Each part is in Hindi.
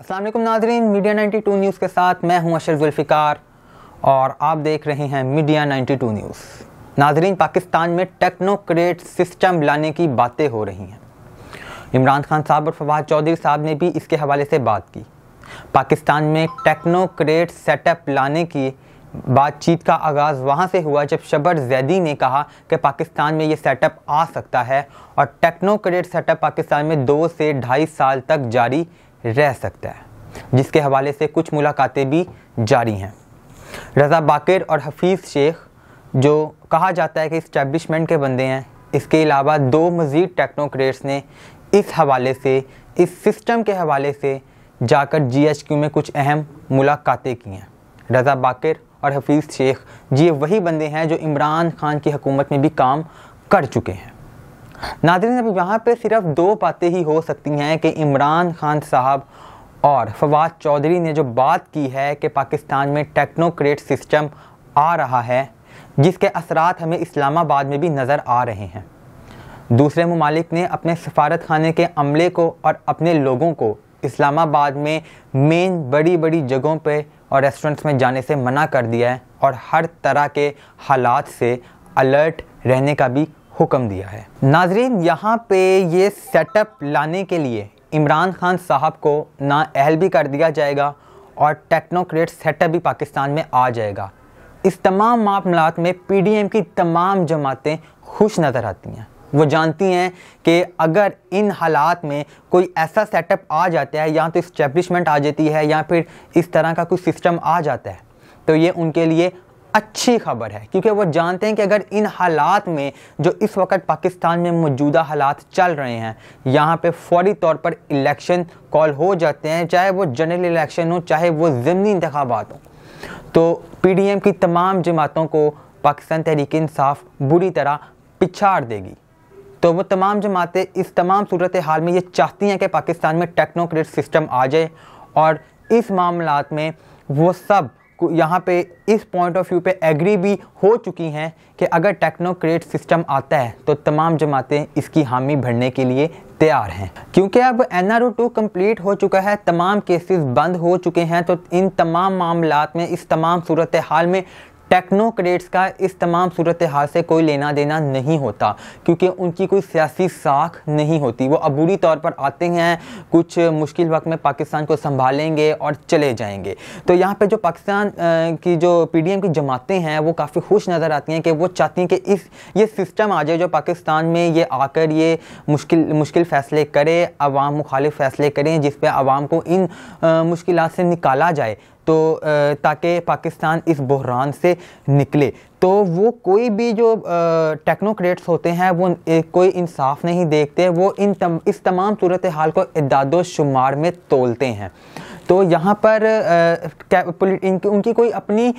असलम नाजरीन मीडिया 92 न्यूज़ के साथ मैं हूं अशर जुल्फ़िकार और आप देख रहे हैं मीडिया 92 न्यूज़ नाजरीन पाकिस्तान में टेक्नोक्रेट सिस्टम लाने की बातें हो रही हैं इमरान खान साहब और फवाद चौधरी साहब ने भी इसके हवाले से बात की पाकिस्तान में टेक्नोक्रेट सेटअप लाने की बातचीत का आगाज़ वहाँ से हुआ जब शबर जैदी ने कहा कि पाकिस्तान में ये सेटअप आ सकता है और टेक्नोक्रेट सेटअप पाकिस्तान में दो से ढाई साल तक जारी रह सकता है जिसके हवाले से कुछ मुलाकातें भी जारी हैं रज़ा बाकर और हफीज़ शेख जो कहा जाता है कि इस्टेब्लिशमेंट के बंदे हैं इसके अलावा दो मज़ीद टेक्नोक्रेट्स ने इस हवाले से इस सिस्टम के हवाले से जाकर जी में कुछ अहम मुलाकातें की हैं रज़ा बाकर और हफीज़ शेख जी वही बंदे हैं जो इमरान खान की हुकूमत में भी काम कर चुके हैं नादरीन अब यहाँ पर सिर्फ दो बातें ही हो सकती हैं कि इमरान खान साहब और फवाद चौधरी ने जो बात की है कि पाकिस्तान में टेक्नोक्रेट सिस्टम आ रहा है जिसके असरात हमें इस्लामाबाद में भी नज़र आ रहे हैं दूसरे ममालिक ने अपने सफारत खाने के अमले को और अपने लोगों को इस्लामाबाद में मेन बड़ी बड़ी जगहों पे और रेस्टोरेंट्स में जाने से मना कर दिया है और हर तरह के हालात से अलर्ट रहने का भी हुक्म दिया है नाजरीन यहाँ पे ये सेटअप लाने के लिए इमरान खान साहब को ना अहल भी कर दिया जाएगा और टेक्नोक्रेट सेटअप भी पाकिस्तान में आ जाएगा इस तमाम मामलात में पी की तमाम जमातें खुश नज़र आती हैं वो जानती हैं कि अगर इन हालात में कोई ऐसा सेटअप आ जाता है या तो इस्टेब्लिशमेंट आ जाती है या फिर इस तरह का कोई सिस्टम आ जाता है तो ये उनके लिए अच्छी खबर है क्योंकि वो जानते हैं कि अगर इन हालात में जो इस वक्त पाकिस्तान में मौजूदा हालात चल रहे हैं यहाँ पे फौरी तौर पर इलेक्शन कॉल हो जाते हैं चाहे वो जनरल इलेक्शन हो चाहे वो ज़मनी इंतबात हो तो पी की तमाम जमातों को पाकिस्तान तहरीक इंसाफ बुरी तरह पिछाड़ देगी तो वो तमाम जमातें इस तमाम सूरत हाल में ये चाहती हैं कि पाकिस्तान में टेक्नोक्रेट सिस्टम आ जाए और इस मामला में वो सब यहाँ पे इस पॉइंट ऑफ व्यू पे एग्री भी हो चुकी हैं कि अगर टेक्नोक्रेट सिस्टम आता है तो तमाम जमातें इसकी हामी भरने के लिए तैयार हैं क्योंकि अब एन आर टू कम्प्लीट हो चुका है तमाम केसेस बंद हो चुके हैं तो इन तमाम मामला में इस तमाम सूरत हाल में टेक्नोक्रेट्स का इस तमाम सूरत हाल से कोई लेना देना नहीं होता क्योंकि उनकी कोई सियासी साख नहीं होती वो अबूरी तौर पर आते हैं कुछ मुश्किल वक्त में पाकिस्तान को संभालेंगे और चले जाएंगे तो यहाँ पर जो पाकिस्तान की जो पी की जमातें हैं वो काफ़ी खुश नज़र आती हैं कि वो चाहती हैं कि इस ये सिस्टम आ जाए जो पाकिस्तान में ये आकर ये मुश्किल मुश्किल फ़ैसले करे अवाम मुखालिफ फ़ैसले करें जिस पर आवाम को इन मुश्किल से निकाला जाए तो ताकि पाकिस्तान इस बहरान से निकले तो वो कोई भी जो टेक्नोक्रेट्स होते हैं वो कोई इंसाफ नहीं देखते वो इन तम, इस तमाम सूरत हाल को इदादोशुमार में तोलते हैं तो यहाँ पर इनकी उनकी कोई अपनी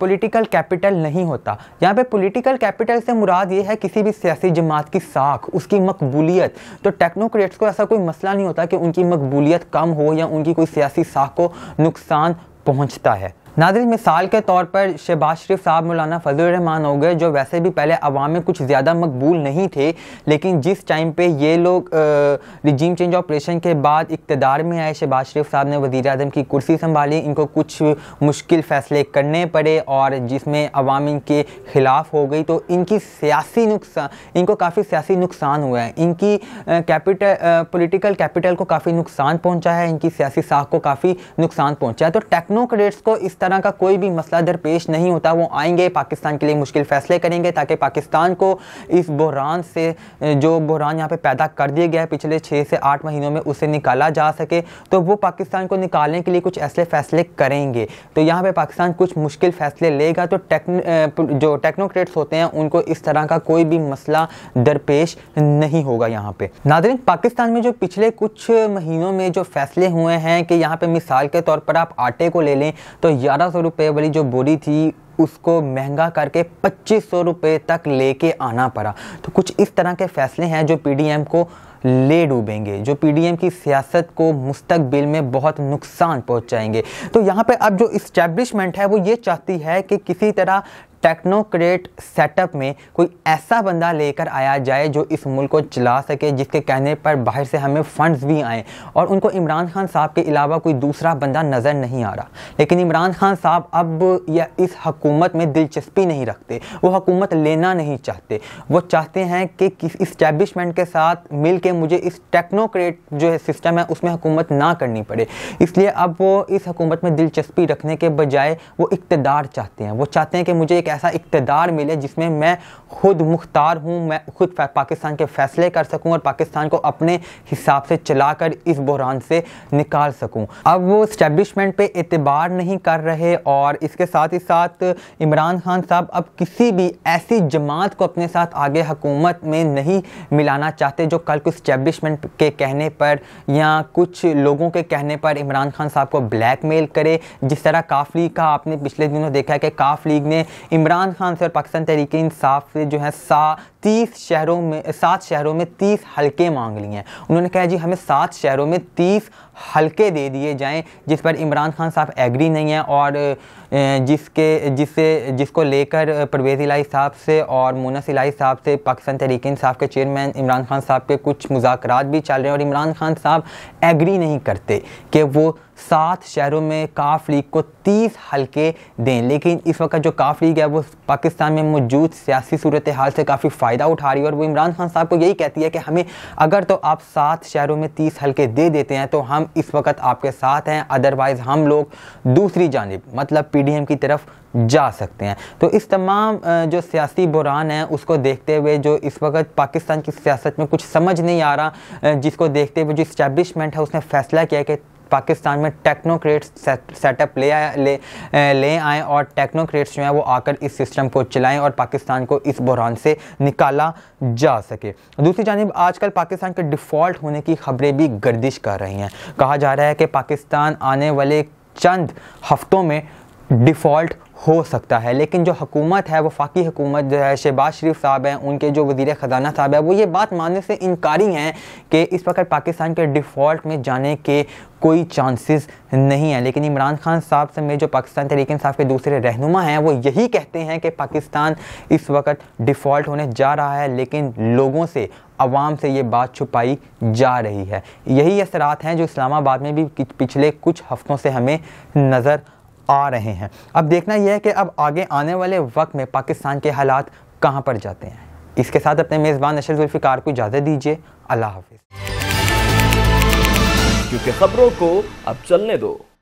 पॉलिटिकल कैपिटल नहीं होता यहाँ पे पॉलिटिकल कैपिटल से मुराद ये है किसी भी सियासी जमात की साख उसकी मकबूलियत तो टेक्नोक्रेट्स को ऐसा कोई मसला नहीं होता कि उनकी मकबूलियत कम हो या उनकी कोई सियासी साख को नुकसान पहुँचता है नाजरीन मिसाल के तौर पर शहबाज शरीफ साहब मौलाना फजल रहमान हो गए जो वैसे भी पहले अवाम में कुछ ज़्यादा मकबूल नहीं थे लेकिन जिस टाइम पे ये लोग रिजीम चेंज ऑपरेशन के बाद इकतदार में आए शहबाज शरीफ साहब ने वज़ी अजम की कुर्सी संभाली इनको कुछ मुश्किल फ़ैसले करने पड़े और जिसमें अवाम इनके ख़िलाफ़ हो गई तो इनकी सियासी नुकसान इनको काफ़ी सियासी नुकसान हुआ है इनकी कैपिटल पोलिटिकल कैपिटल को काफ़ी नुकसान पहुँचा है इनकी सियासी साख को काफ़ी नुकसान पहुँचा है तो टेक्नोक्रेट्स को इस तरह का कोई भी मसला दरपेश नहीं होता वो आएंगे पाकिस्तान के लिए मुश्किल फैसले करेंगे ताकि पाकिस्तान को इस बहरान से जो बहरान यहाँ पे पैदा कर दिया गया है पिछले छः से आठ महीनों में उसे निकाला जा सके तो वो पाकिस्तान को निकालने के लिए कुछ ऐसे फैसले करेंगे तो यहाँ पर पाकिस्तान कुछ मुश्किल फैसले लेगा तो जो टेक्नोक्रेट्स होते हैं उनको इस तरह का कोई भी मसला दरपेश नहीं होगा यहाँ पे नादरिन पाकिस्तान में जो पिछले कुछ महीनों में जो फैसले हुए हैं कि यहाँ पे मिसाल के तौर पर आप आटे को ले लें तो ग्यारह सौ रुपये वाली जो बोरी थी उसको महंगा करके पच्चीस सौ रुपये तक लेके आना पड़ा तो कुछ इस तरह के फैसले हैं जो पीडीएम को ले डूबेंगे जो पीडीएम की सियासत को मुस्तकबिल में बहुत नुकसान पहुंचाएंगे तो यहाँ पे अब जो इस्टेब्लिशमेंट है वो ये चाहती है कि किसी तरह टेक्नोक्रेट सेटअप में कोई ऐसा बंदा लेकर आया जाए जो इस मुल्क को चला सके जिसके कहने पर बाहर से हमें फंड्स भी आएँ और उनको इमरान खान साहब के अलावा कोई दूसरा बंदा नज़र नहीं आ रहा लेकिन इमरान खान साहब अब या इस हकूमत में दिलचस्पी नहीं रखते वो हकूमत लेना नहीं चाहते वो चाहते हैं कि किस इस्टेब्लिशमेंट के साथ मिल के मुझे इस टेक्नोक्रेट जो है सिस्टम है उसमें हकूमत ना करनी पड़े इसलिए अब वो इस हकूमत में दिलचस्पी रखने के बजाय वो इकतदार चाहते हैं वो चाहते हैं कि मुझे एक एक ऐसा इकतदार मिले जिसमें मैं खुद मुख्तार हूँ मैं खुद पाकिस्तान के फैसले कर सकूँ और पाकिस्तान को अपने हिसाब से चला कर इस बहरान से निकाल सकूँ अब वो इस्टेबलिशमेंट पर एतबार नहीं कर रहे और इसके साथ ही साथ इमरान खान साहब अब किसी भी ऐसी जमात को अपने साथ आगे हकूमत में नहीं मिलाना चाहते जो कल को इस्टेबलिशमेंट के कहने पर या कुछ लोगों के कहने पर इमरान खान साहब को ब्लैक मेल करे जिस तरह काफ लीग का आपने पिछले दिनों देखा है कि काफ लीग ने इमरान खान से और पाकिस्तान तहरीक इंसाफ से जो है सा तीस शहरों में सात शहरों में तीस हल्के मांग लिए हैं उन्होंने कहा जी हमें सात शहरों में तीस हल्के दे दिए जाएं जिस पर इमरान खान साहब एग्री नहीं हैं और जिसके जिससे जिसको लेकर परवेज़ इलाही साहब से और मुनस इलाही साहब से पाकिस्तान तहरीक साहब के चेयरमैन इमरान खान साहब के कुछ मुजाकर भी चल रहे हैं और इमरान खान साहब एग्री नहीं करते कि वो सात शहरों में काफ लीग को तीस हल्के दें लेकिन इस वक्त जो काफ लीग है वो पाकिस्तान में मौजूद सियासी सूरत हाल से काफ़ी फ़ायदा उठा रही है और वो इमरान खान साहब को यही कहती है कि हमें अगर तो आप सात शहरों में तीस हल्के दे देते हैं तो हम इस वक्त आपके साथ हैं अदरवाइज़ हम लोग दूसरी जानब मतलब पी की तरफ जा सकते हैं तो इस तमाम जो सियासी बुरान है उसको देखते हुए जो इस वक्त पाकिस्तान की सियासत में कुछ समझ नहीं आ रहा जिसको देखते हुए जो इस्टेब्लिशमेंट है उसने फैसला किया कि पाकिस्तान में टेक्नोक्रेट्स सेटअप ले आए ले ले आए और टेक्नोक्रेट्स जो हैं वो आकर इस सिस्टम को चलाएं और पाकिस्तान को इस बहरान से निकाला जा सके दूसरी जानब आजकल पाकिस्तान के डिफ़ॉल्ट होने की खबरें भी गर्दिश कर रही हैं कहा जा रहा है कि पाकिस्तान आने वाले चंद हफ्तों में डिफ़ॉल्ट हो सकता है लेकिन जो हकूमत है वफाकी हकूमत जो है शहबाज शरीफ साहब हैं उनके जो वजीर ख़जाना साहब है वो ये बात मानने से इनकारी हैं कि इस वक्त पाकिस्तान के डिफ़ॉल्ट में जाने के कोई चांसेस नहीं है लेकिन इमरान खान साहब समेत जो पाकिस्तान तरीक साहब के दूसरे रहनुमा हैं वो यही कहते हैं कि पाकिस्तान इस वक्त डिफ़ॉल्ट होने जा रहा है लेकिन लोगों से आवाम से ये बात छुपाई जा रही है यही असरात हैं जो इस्लामाबाद में भी पिछले कुछ हफ्तों से हमें नज़र आ रहे हैं अब देखना यह है कि अब आगे आने वाले वक्त में पाकिस्तान के हालात कहाँ पर जाते हैं इसके साथ अपने मेज़बान नशर जुल्फ़िकार को इजाज़त दीजिए अल्लाह हाफिज़ क्योंकि खबरों को अब चलने दो